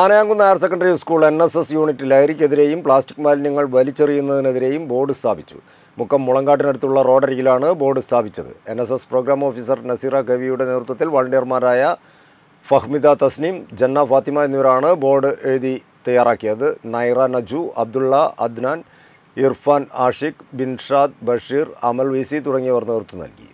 Anayamkunnu higher secondary school N S S unit ലഹരിക്കെതിരെയും plastic മാലിന്യങ്ങൾ വലിച്ചെറിയുന്നതിനെതിരെയും ബോർഡ് സ്ഥാപിച്ചു മുക്കം മുളങ്കാട്ടിനടുത്തുള്ള റോഡരികിലാണ് ബോർഡ് സ്ഥാപിച്ചത് N S S program officer Naseera ഗവിയുടെ നേതൃത്വത്തിൽ വളണ്ടിയർമാരായ ഫഹ്മിദ തസ്നീം ജന്ന ഫാത്തിമ എന്നിവരാണ് ബോർഡ് എഴുതി തയ്യാറാക്കിയത് നൈറ നജു അബ്ദുള്ള അദ്നാൻ ഇർഫാൻ ആഷിഖ് ബിൻഷാദ് ബഷീർ അമൽ വിസി തുടങ്ങിയവർ നേതൃത്വം നൽകി